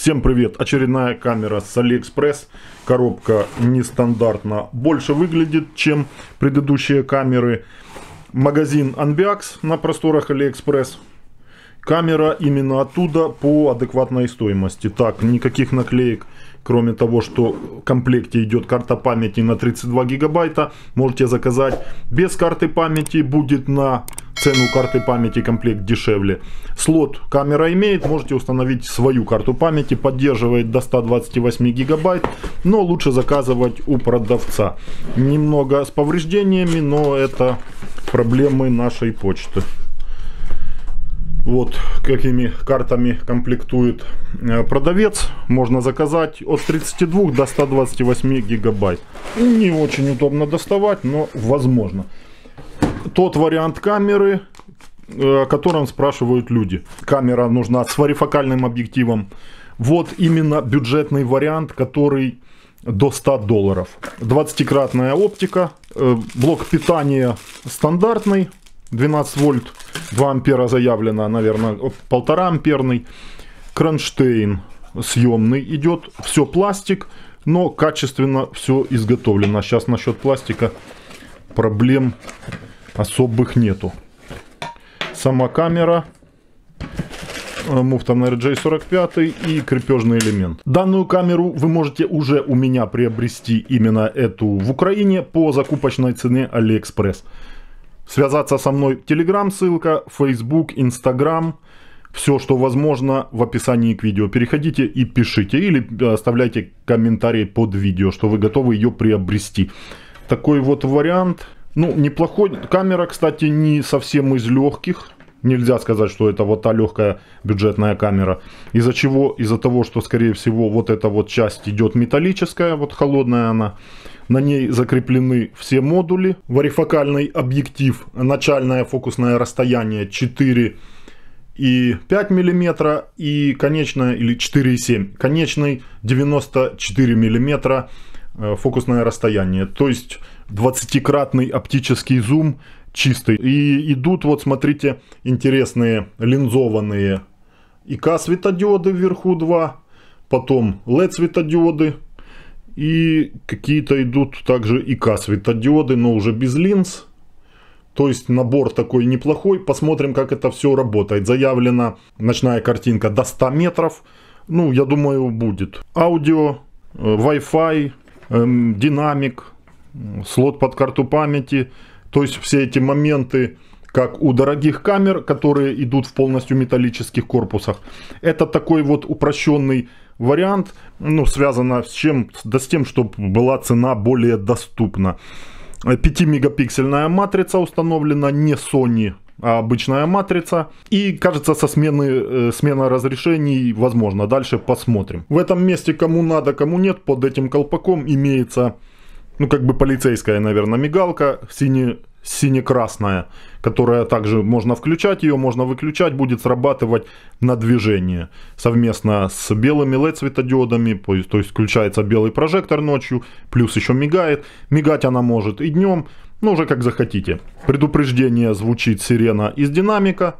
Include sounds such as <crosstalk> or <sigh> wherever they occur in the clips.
Всем привет! Очередная камера с AliExpress. Коробка нестандартно больше выглядит, чем предыдущие камеры. Магазин Unbiax на просторах AliExpress. Камера именно оттуда по адекватной стоимости. Так, никаких наклеек, кроме того, что в комплекте идет карта памяти на 32 гигабайта, можете заказать. Без карты памяти будет на цену карты памяти комплект дешевле. Слот камера имеет, можете установить свою карту памяти, поддерживает до 128 гигабайт, но лучше заказывать у продавца. Немного с повреждениями, но это проблемы нашей почты. Вот какими картами комплектует э, продавец. Можно заказать от 32 до 128 гигабайт. Не очень удобно доставать, но возможно тот вариант камеры, э, о котором спрашивают люди. Камера нужна с фарифокальным объективом. Вот именно бюджетный вариант, который до 100 долларов. 20-кратная оптика, э, блок питания стандартный, 12 вольт, 2 ампера заявлено, наверное, 1,5 амперный. Кронштейн съемный идет, все пластик, но качественно все изготовлено. Сейчас насчет пластика проблем особых нету. Сама камера э, муфта на J45 и крепежный элемент. Данную камеру вы можете уже у меня приобрести именно эту в Украине по закупочной цене AliExpress. Связаться со мной Telegram ссылка, Facebook, Instagram. Все, что возможно, в описании к видео. Переходите и пишите. Или э, оставляйте комментарий под видео, что вы готовы ее приобрести. Такой вот вариант. Ну, неплохой. Камера, кстати, не совсем из легких. Нельзя сказать, что это вот та легкая бюджетная камера. Из-за чего? Из-за того, что, скорее всего, вот эта вот часть идет металлическая, вот холодная она. На ней закреплены все модули. Варифокальный объектив, начальное фокусное расстояние 4 и 5 миллиметра и конечное или 4,7. Конечный 94 миллиметра э, фокусное расстояние. То есть 20-кратный оптический зум чистый. И идут, вот смотрите, интересные линзованные ИК светодиоды вверху два потом LED светодиоды и какие-то идут также ИК светодиоды, но уже без линз. То есть набор такой неплохой. Посмотрим, как это все работает. Заявлена ночная картинка до 100 метров. Ну, я думаю, будет. Аудио, э, Wi-Fi, эм, динамик, слот под карту памяти. То есть все эти моменты, как у дорогих камер, которые идут в полностью металлических корпусах. Это такой вот упрощенный вариант, ну, связано с чем? Да с тем, чтобы была цена более доступна. 5-мегапиксельная матрица установлена, не Sony, а обычная матрица. И, кажется, со смены, э, смена разрешений возможно. Дальше посмотрим. В этом месте кому надо, кому нет, под этим колпаком имеется ну, как бы полицейская, наверное, мигалка, сине, сине-красная, которая также можно включать ее, можно выключать, будет срабатывать на движение совместно с белыми LED светодиодами, то есть, то есть включается белый прожектор ночью, плюс еще мигает, мигать она может и днем, ну уже как захотите. Предупреждение звучит сирена из динамика,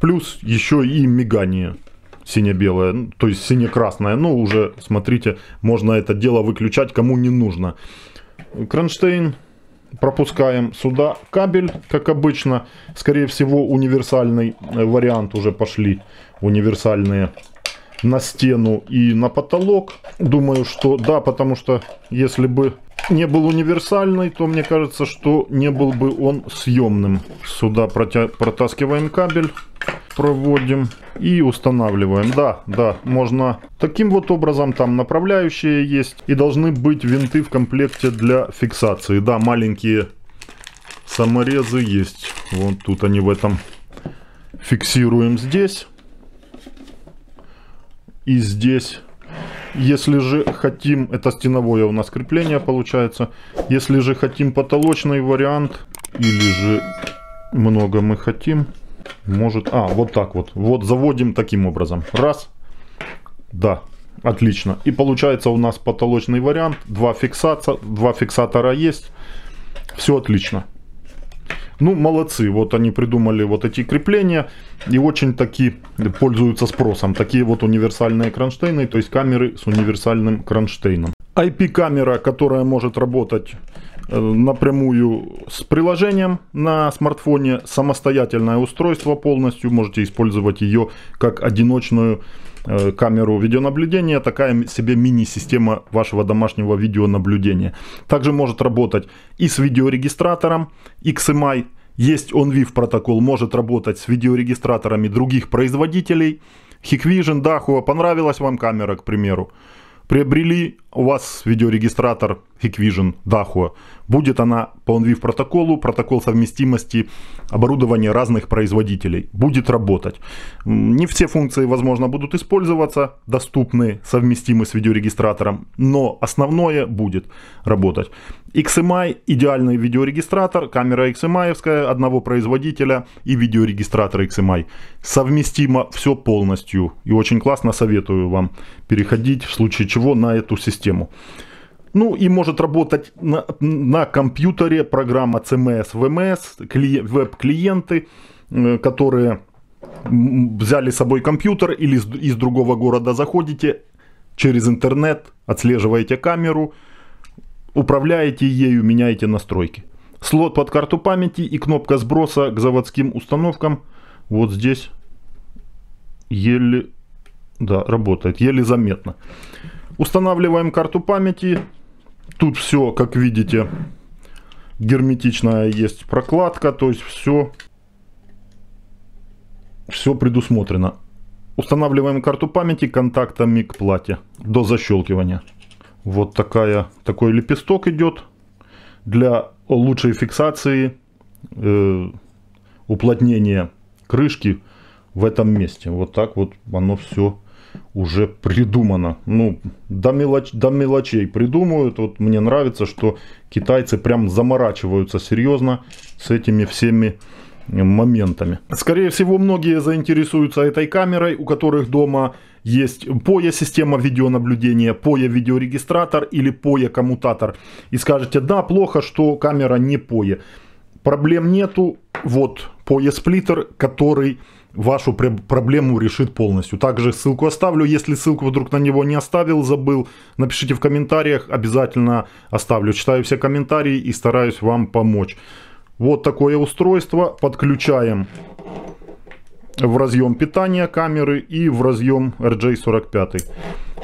плюс еще и мигание сине-белое, то есть сине-красное, ну уже смотрите, можно это дело выключать кому не нужно кронштейн, пропускаем сюда кабель, как обычно. Скорее всего, универсальный э, вариант уже пошли, универсальные на стену и на потолок. Думаю, что да, потому что если бы не был универсальный, то мне кажется, что не был бы он съемным. Сюда протя... протаскиваем кабель проводим и устанавливаем. Да, да, можно таким вот образом, там направляющие есть. И должны быть винты в комплекте для фиксации. Да, маленькие саморезы есть. Вот тут они в этом фиксируем здесь. И здесь. Если же хотим, это стеновое у нас крепление получается. Если же хотим потолочный вариант, или же много мы хотим, может, а, вот так вот. Вот заводим таким образом. Раз. Да, отлично. И получается у нас потолочный вариант. Два, фиксатора, два фиксатора есть. Все отлично. Ну, молодцы, вот они придумали вот эти крепления и очень такие пользуются спросом. Такие вот универсальные кронштейны, то есть камеры с универсальным кронштейном. IP-камера, которая может работать Э, напрямую с приложением на смартфоне. Самостоятельное устройство полностью. Можете использовать ее как одиночную э, камеру видеонаблюдения, такая себе мини-система вашего домашнего видеонаблюдения. Также может работать и с видеорегистратором XMI, есть OnViv протокол, может работать с видеорегистраторами других производителей. Hikvision, Dahua, понравилась вам камера, к примеру. Приобрели у вас видеорегистратор Hikvision Dahua. Будет она по NVIF протоколу, протокол совместимости оборудования разных производителей. Будет работать. Не все функции, возможно, будут использоваться, доступны, совместимы с видеорегистратором, но основное будет работать. XMI эм – идеальный видеорегистратор, камера XMI эм одного производителя и видеорегистратор XMI. Эм Совместимо все полностью. И очень классно советую вам переходить, в случае чего, на эту систему систему. Ну и может работать на, на компьютере программа CMS, VMS, кли, веб-клиенты, э, которые взяли с собой компьютер или из, из другого города заходите через интернет, отслеживаете камеру, управляете ею, меняете настройки. Слот под карту памяти и кнопка сброса к заводским установкам вот здесь еле да, работает, еле заметно. Устанавливаем карту памяти. Тут все, как видите, герметичная есть прокладка, то есть все, все предусмотрено. Устанавливаем карту памяти контактами к плате до защелкивания. Вот такая, такой лепесток идет для лучшей фиксации э, уплотнения крышки в этом месте. Вот так вот оно все уже придумано. Ну, до, мелоч, до мелочей придумают. Вот мне нравится, что китайцы прям заморачиваются серьезно с этими всеми моментами. Скорее всего, многие заинтересуются этой камерой, у которых дома есть POE система видеонаблюдения, POE видеорегистратор или POE коммутатор. И скажете, да, плохо, что камера не POE. Проблем нету. Вот POE сплиттер, который вашу проблему решит полностью. Также ссылку оставлю. Если ссылку вдруг на него не оставил, забыл, напишите в комментариях, обязательно оставлю. Читаю все комментарии и стараюсь вам помочь. Вот такое устройство. Подключаем в разъем питания камеры и в разъем RJ45.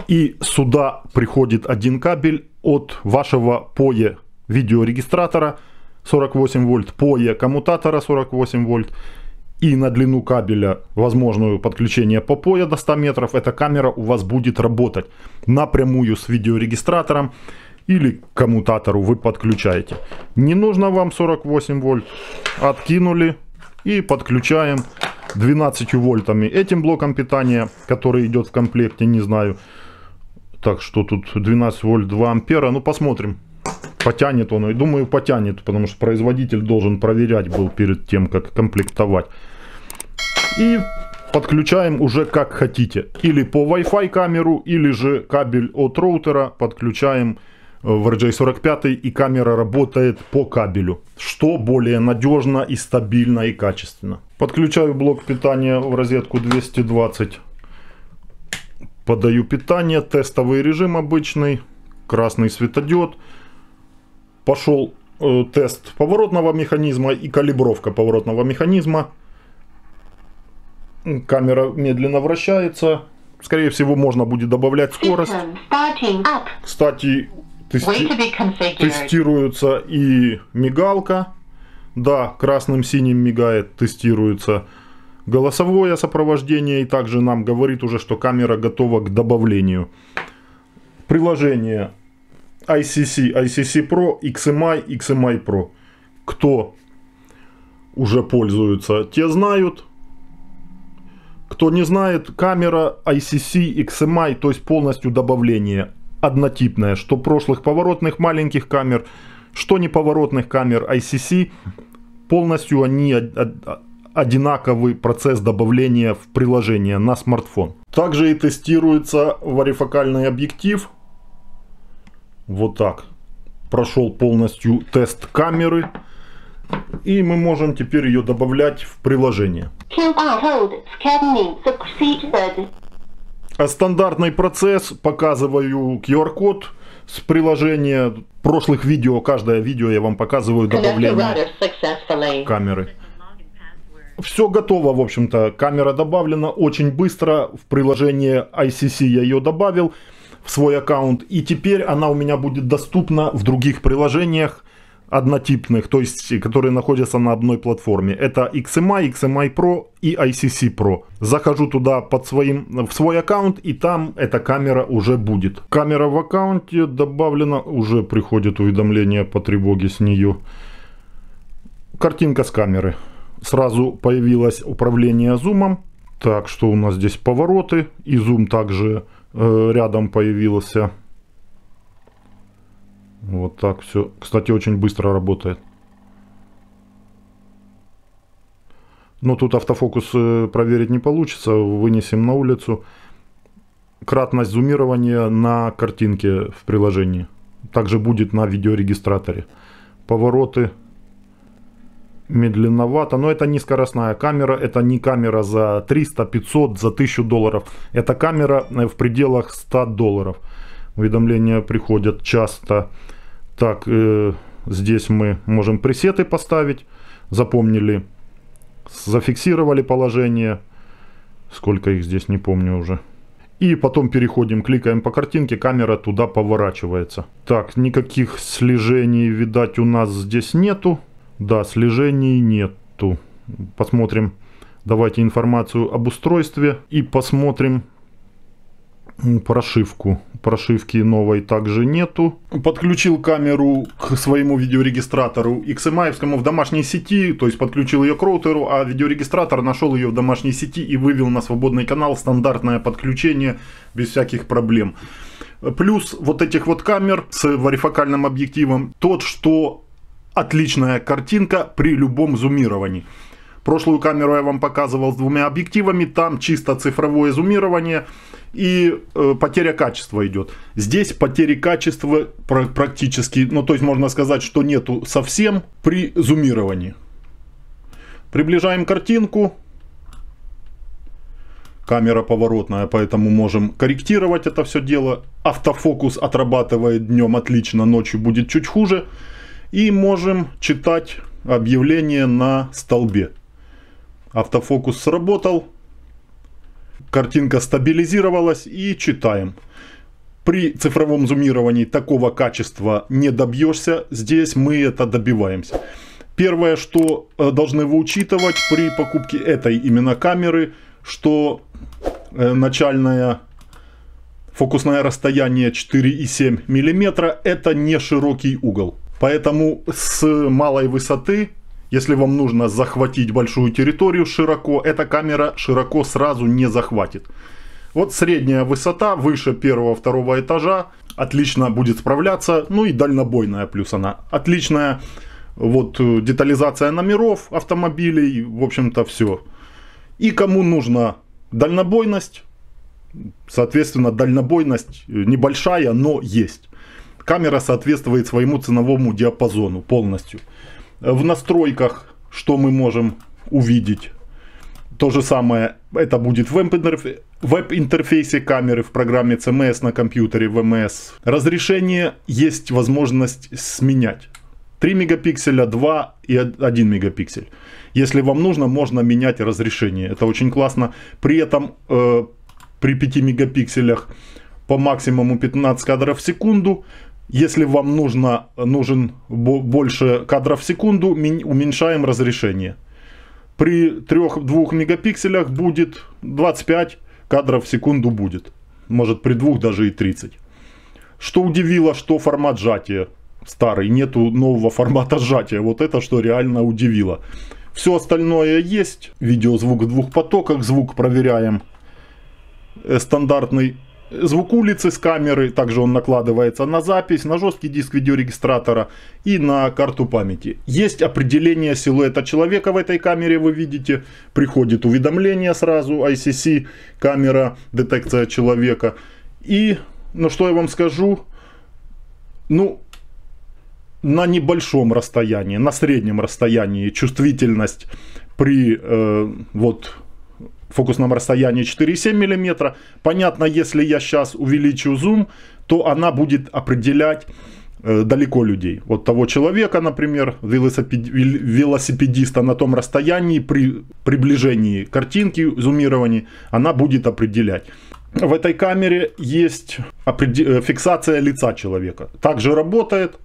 И сюда приходит один кабель от вашего POE видеорегистратора 48 вольт, POE коммутатора 48 вольт и на длину кабеля возможное подключение POPOE до 100 метров, эта камера у вас будет работать напрямую с видеорегистратором или коммутатору вы подключаете. Не нужно вам 48 вольт, откинули и подключаем 12 вольтами этим блоком питания, который идет в комплекте, не знаю. Так что тут 12 вольт 2 ампера, ну посмотрим. Потянет он, и думаю потянет, потому что производитель должен проверять был перед тем, как комплектовать и подключаем уже как хотите. Или по Wi-Fi камеру, или же кабель от роутера подключаем э, в RJ45 и камера работает по кабелю, что более надежно и стабильно и качественно. Подключаю блок питания в розетку 220. Подаю питание, тестовый режим обычный, красный светодиод. Пошел э, тест поворотного механизма и калибровка поворотного механизма. Камера медленно вращается. Скорее всего, можно будет добавлять скорость. Кстати, тести... тестируется и мигалка. Да, красным-синим мигает, тестируется голосовое сопровождение. И также нам говорит уже, что камера готова к добавлению. Приложение ICC, ICC Pro, XMI, XMI Pro. Кто уже пользуется? те знают. Кто не знает, камера ICC XMI, то есть полностью добавление однотипное, что прошлых поворотных маленьких камер, что неповоротных камер ICC, полностью они одинаковый процесс добавления в приложение на смартфон. Также и тестируется варифокальный объектив. Вот так. Прошел полностью тест камеры и мы можем теперь ее добавлять в приложение. А стандартный процесс, показываю QR-код с приложения прошлых видео, каждое видео я вам показываю добавление камеры. Все готово, в общем-то. Камера добавлена очень быстро. В приложение ICC я ее добавил в свой аккаунт. И теперь она у меня будет доступна в других приложениях однотипных, то есть которые находятся на одной платформе. Это XMI, XMI Pro и ICC Pro. Захожу туда под своим, в свой аккаунт и там эта камера уже будет. Камера в аккаунте добавлена, уже приходит уведомление по тревоге с нее. Картинка с камеры. Сразу появилось управление зумом. Так, что у нас здесь повороты и зум также э, рядом появился. Вот так все. Кстати, очень быстро работает. Но ну, тут автофокус э, проверить не получится. Вынесем на улицу. Кратность зумирования на картинке в приложении. Также будет на видеорегистраторе. Повороты медленновато, но это не скоростная камера, это не камера за 300, 500, за 1000 долларов. Это камера э, в пределах 100 долларов уведомления приходят часто. Так, э, здесь мы можем пресеты поставить, запомнили, зафиксировали положение, сколько их здесь, не помню уже. И потом переходим, кликаем по картинке, камера туда поворачивается. Так, никаких слежений, видать, у нас здесь нету. Да, слежений нету. Посмотрим, давайте информацию об устройстве и посмотрим, прошивку. Прошивки новой также нету. Подключил камеру к своему видеорегистратору XMI эм в домашней сети, то есть подключил ее к роутеру, а видеорегистратор нашел ее в домашней сети и вывел на свободный канал стандартное подключение без всяких проблем. Плюс вот этих вот камер с варифокальным объективом, тот, что отличная картинка при любом зумировании. Прошлую камеру я вам показывал с двумя объективами, там чисто цифровое зумирование и э, потеря качества идет. Здесь потери качества практически, ну то есть можно сказать, что нету совсем при зумировании. Приближаем картинку. Камера поворотная, поэтому можем корректировать это все дело. Автофокус отрабатывает днем отлично, ночью будет чуть хуже. И можем читать объявление на столбе. Автофокус сработал. Картинка стабилизировалась и читаем. При цифровом зумировании такого качества не добьешься. Здесь мы это добиваемся. Первое, что э, должны вы учитывать при покупке этой именно камеры, что э, начальное фокусное расстояние 4,7 мм это не широкий угол. Поэтому с малой высоты если вам нужно захватить большую территорию широко, эта камера широко сразу не захватит. Вот средняя высота выше первого-второго этажа отлично будет справляться. Ну и дальнобойная плюс она. Отличная вот э, детализация номеров автомобилей, в общем-то все. И кому нужна дальнобойность, соответственно дальнобойность э, небольшая, но есть. Камера соответствует своему ценовому диапазону полностью. В настройках, что мы можем увидеть. То же самое это будет в веб-интерфейсе камеры в программе CMS на компьютере VMS. Разрешение есть возможность сменять. 3 мегапикселя, 2 и 1 мегапиксель. Если вам нужно, можно менять разрешение. Это очень классно. При этом э, при 5 мегапикселях по максимуму 15 кадров в секунду если вам нужно, нужен больше кадров в секунду, уменьшаем разрешение. При 3-2 мегапикселях будет 25 кадров в секунду будет. Может при двух даже и 30. Что удивило, что формат сжатия старый, нету нового формата сжатия. Вот это что реально удивило. Все остальное есть. Видеозвук в двух потоках, звук проверяем. Э, стандартный звук улицы с камеры, также он накладывается на запись, на жесткий диск видеорегистратора и на карту памяти. Есть определение силуэта человека в этой камере, вы видите, приходит уведомление сразу, ICC, камера, детекция человека. И, ну что я вам скажу, ну, на небольшом расстоянии, на среднем расстоянии чувствительность при э, вот фокусном расстоянии 4,7 мм. Понятно, если я сейчас увеличу зум, то она будет определять э, далеко людей. Вот того человека, например, велосипедиста на том расстоянии при приближении картинки, зумировании, она будет определять. В этой камере есть э, фиксация лица человека. Также работает.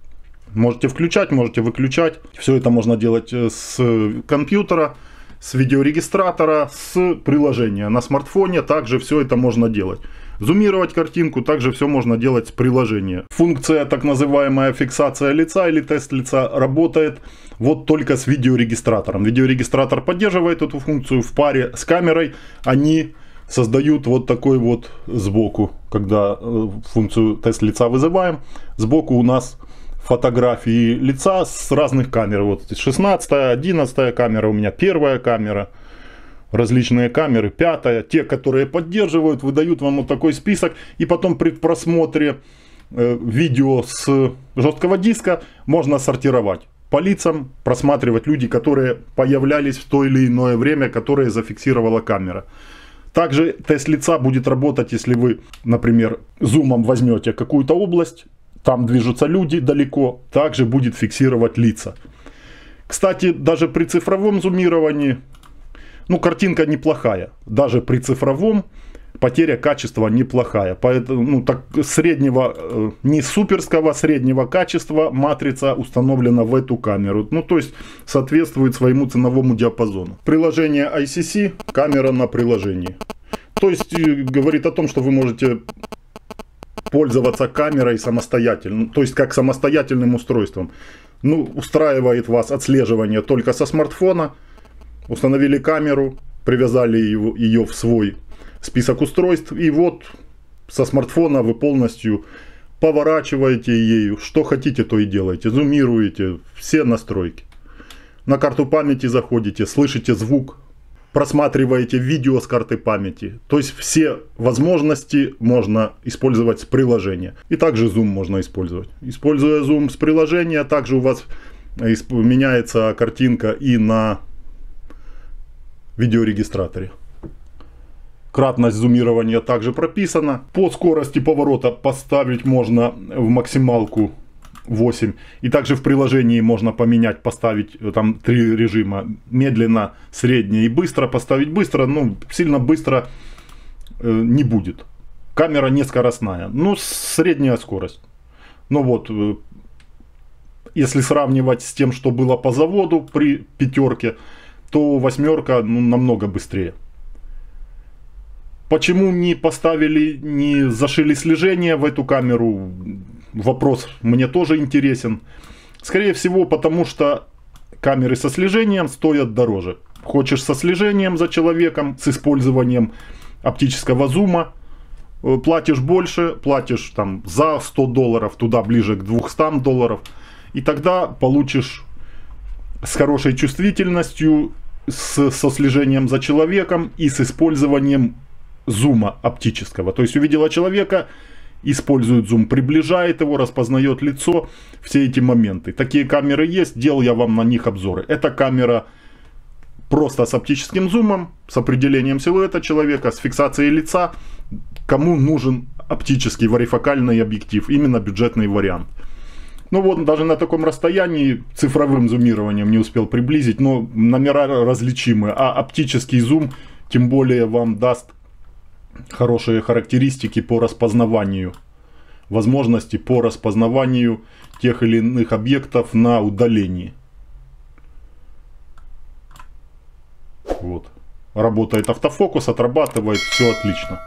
Можете включать, можете выключать. Все это можно делать э, с компьютера с видеорегистратора, с приложения. На смартфоне также все это можно делать. Зумировать картинку также все можно делать с приложения. Функция так называемая фиксация лица или тест лица работает вот только с видеорегистратором. Видеорегистратор поддерживает эту функцию в паре с камерой. Они создают вот такой вот сбоку, когда э, функцию тест лица вызываем, сбоку у нас фотографии лица с разных камер. Вот 16, 11 камера у меня, первая камера, различные камеры, пятая, те, которые поддерживают, выдают вам вот такой список. И потом при просмотре э, видео с жесткого диска можно сортировать по лицам, просматривать люди, которые появлялись в то или иное время, которое зафиксировала камера. Также тест лица будет работать, если вы, например, зумом возьмете какую-то область там движутся люди далеко, также будет фиксировать лица. Кстати, даже при цифровом зумировании, ну, картинка неплохая. Даже при цифровом потеря качества неплохая. Поэтому, ну, так среднего, э, не суперского, среднего качества матрица установлена в эту камеру. Ну, то есть, соответствует своему ценовому диапазону. Приложение ICC, камера на приложении. То есть, э, говорит о том, что вы можете пользоваться камерой самостоятельно, то есть как самостоятельным устройством. Ну, устраивает вас отслеживание только со смартфона. Установили камеру, привязали его, ее в свой список устройств, и вот со смартфона вы полностью поворачиваете ею, что хотите, то и делаете, зумируете все настройки. На карту памяти заходите, слышите звук просматриваете видео с карты памяти. То есть все возможности можно использовать с приложения. И также Zoom можно использовать. Используя Zoom с приложения, также у вас меняется картинка и на видеорегистраторе. Кратность зумирования также прописана. По скорости поворота поставить можно в максималку 8. И также в приложении можно поменять, поставить э, там три режима. Медленно, средне и быстро. Поставить быстро, ну, сильно быстро э, не будет. Камера не скоростная. Ну, средняя скорость. Ну вот, э, если сравнивать с тем, что было по заводу при пятерке, то восьмерка ну, намного быстрее. Почему не поставили, не зашили слежение в эту камеру, вопрос мне тоже интересен. Скорее всего, потому что камеры со слежением стоят дороже. Хочешь со слежением за человеком, с использованием оптического зума, э, платишь больше, платишь там за 100 долларов, туда ближе к 200 долларов, и тогда получишь с хорошей чувствительностью, с, со слежением за человеком и с использованием зума оптического. То есть увидела человека, использует зум, приближает его, распознает лицо, все эти моменты. Такие камеры есть, делал я вам на них обзоры. эта камера просто с оптическим зумом, с определением силуэта человека, с фиксацией лица. Кому нужен оптический варифокальный объектив, именно бюджетный вариант. Ну вот, даже на таком расстоянии цифровым зумированием не успел приблизить, но номера различимы, а оптический зум тем более вам даст хорошие характеристики по распознаванию. Возможности по распознаванию тех или иных объектов на удалении. Вот. Работает автофокус, отрабатывает, все отлично.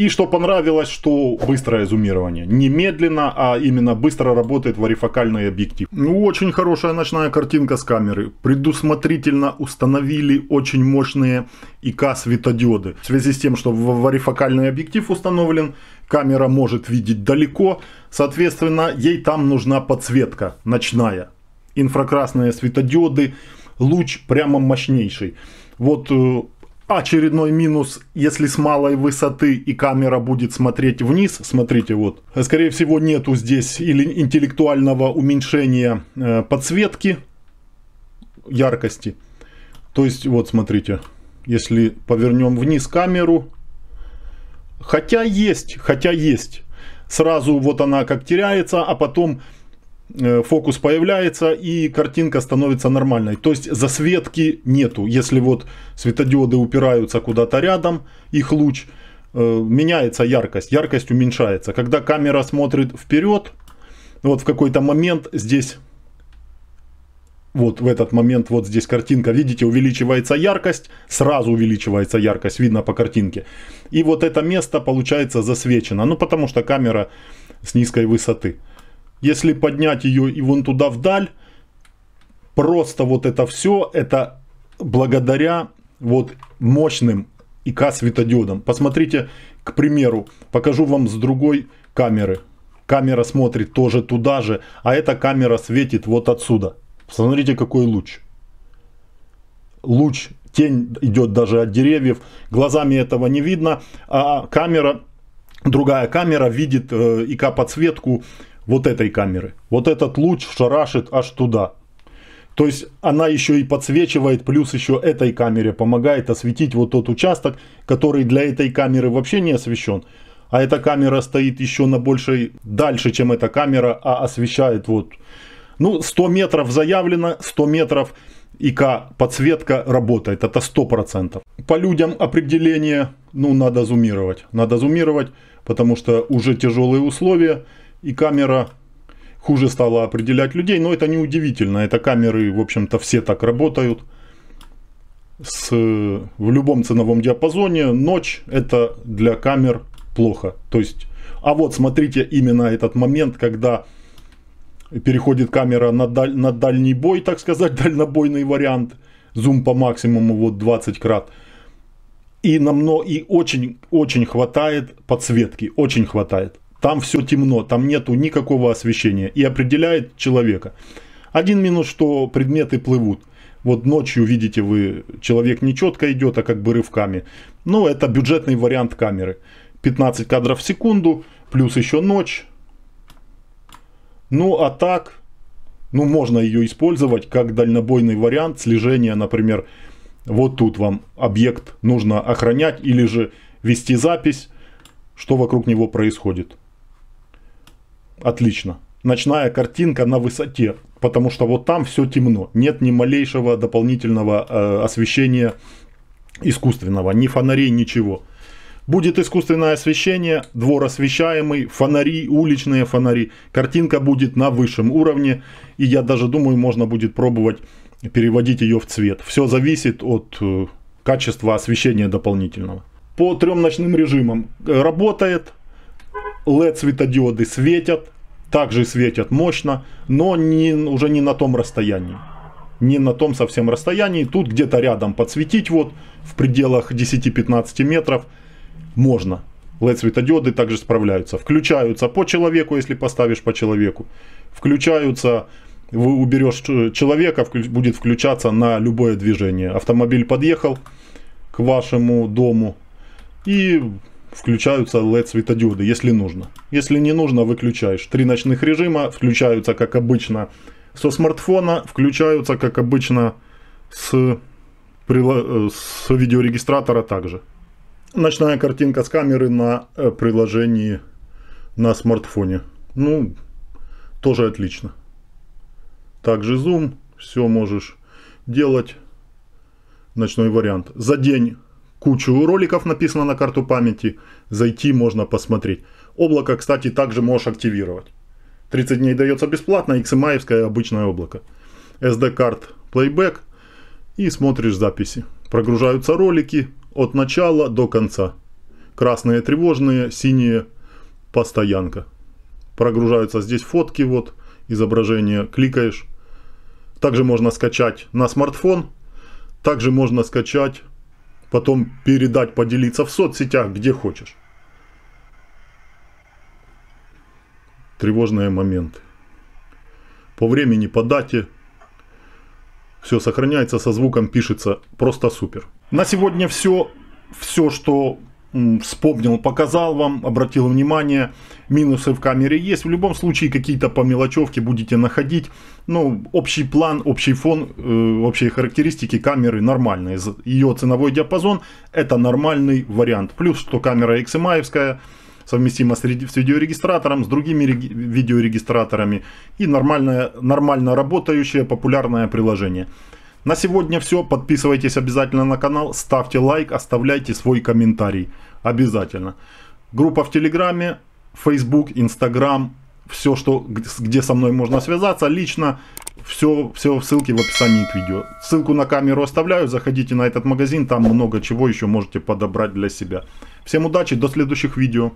И что понравилось, что быстрое зумирование. Не медленно, а именно быстро работает варифокальный объектив. Ну, очень хорошая ночная картинка с камеры. Предусмотрительно установили очень мощные ИК светодиоды. В связи с тем, что варифокальный объектив установлен, камера может видеть далеко. Соответственно, ей там нужна подсветка ночная. Инфракрасные светодиоды, луч прямо мощнейший. Вот э, очередной минус, если с малой высоты и камера будет смотреть вниз, смотрите вот, э, скорее всего нету здесь или интеллектуального уменьшения э, подсветки, яркости. То есть вот смотрите, если повернем вниз камеру, хотя есть, хотя есть, сразу вот она как теряется, а потом Э, фокус появляется и картинка становится нормальной. То есть засветки нету. Если вот светодиоды упираются куда-то рядом, их луч, э, меняется яркость, яркость уменьшается. Когда камера смотрит вперед, вот в какой-то момент здесь, вот в этот момент, вот здесь картинка, видите, увеличивается яркость, сразу увеличивается яркость, видно по картинке. И вот это место получается засвечено, ну потому что камера с низкой высоты. Если поднять ее и вон туда вдаль, просто вот это все, это благодаря вот мощным ИК светодиодам. Посмотрите, к примеру, покажу вам с другой камеры. Камера смотрит тоже туда же, а эта камера светит вот отсюда. Посмотрите, какой луч. Луч, тень идет даже от деревьев. Глазами этого не видно, а камера другая камера видит э, ИК-подсветку вот этой камеры. Вот этот луч шарашит аж туда. То есть она еще и подсвечивает, плюс еще этой камере помогает осветить вот тот участок, который для этой камеры вообще не освещен. А эта камера стоит еще на большей дальше, чем эта камера, а освещает вот. Ну, 100 метров заявлено, 100 метров ИК подсветка работает, это 100%. По людям определение, ну, надо зумировать. Надо зумировать, потому что уже тяжелые условия – и камера хуже стала определять людей, но это не удивительно. Это камеры, в общем-то, все так работают. С, в любом ценовом диапазоне ночь это для камер плохо. То есть, а вот смотрите именно этот момент, когда переходит камера на, даль, на дальний бой, так сказать, <laughs> дальнобойный вариант. Зум по максимуму вот 20 крат. И, намного, и очень, очень хватает подсветки, очень хватает. Там все темно, там нету никакого освещения и определяет человека. Один минус, что предметы плывут. Вот ночью, видите вы, человек не четко идет, а как бы рывками. Ну, это бюджетный вариант камеры. 15 кадров в секунду, плюс еще ночь. Ну, а так, ну, можно ее использовать как дальнобойный вариант слежения, например, вот тут вам объект нужно охранять или же вести запись, что вокруг него происходит отлично. Ночная картинка на высоте, потому что вот там все темно. Нет ни малейшего дополнительного э, освещения искусственного, ни фонарей, ничего. Будет искусственное освещение, двор освещаемый, фонари, уличные фонари. Картинка будет на высшем уровне, и я даже думаю, можно будет пробовать переводить ее в цвет. Все зависит от э, качества освещения дополнительного. По трем ночным режимам э, работает, LED-светодиоды светят, также светят мощно, но не, уже не на том расстоянии. Не на том совсем расстоянии. Тут где-то рядом подсветить, вот в пределах 10-15 метров можно. LED-светодиоды также справляются. Включаются по человеку, если поставишь по человеку. Включаются, вы уберешь человека, будет включаться на любое движение. Автомобиль подъехал к вашему дому и включаются LED-светодиоды, если нужно. Если не нужно, выключаешь. Три ночных режима включаются, как обычно, со смартфона, включаются, как обычно, с, э, с видеорегистратора также. Ночная картинка с камеры на э, приложении на смартфоне. Ну, тоже отлично. Также зум, все можешь делать. Ночной вариант. За день Кучу роликов написано на карту памяти. Зайти можно посмотреть. Облако, кстати, также можешь активировать. 30 дней дается бесплатно, XMI эм обычное облако. SD-карт плейбэк и смотришь записи. Прогружаются ролики от начала до конца. Красные тревожные, синие постоянка. Прогружаются здесь фотки, вот изображение, кликаешь. Также можно скачать на смартфон. Также можно скачать потом передать, поделиться в соцсетях, где хочешь. Тревожные моменты. По времени, по дате. Все сохраняется, со звуком пишется. Просто супер. На сегодня все. Все, что вспомнил, показал вам, обратил внимание. Минусы в камере есть. В любом случае какие-то по мелочевке будете находить. Ну, общий план, общий фон, э, общие характеристики камеры нормальные. Ее ценовой диапазон это нормальный вариант. Плюс, что камера xmi эм совместима с, с видеорегистратором, с другими видеорегистраторами и нормальное, нормально работающее популярное приложение. На сегодня все. Подписывайтесь обязательно на канал, ставьте лайк, оставляйте свой комментарий. Обязательно. Группа в Телеграме, Facebook, Instagram, все, что, где со мной можно связаться лично, все, все ссылки в описании к видео. Ссылку на камеру оставляю, заходите на этот магазин, там много чего еще можете подобрать для себя. Всем удачи, до следующих видео.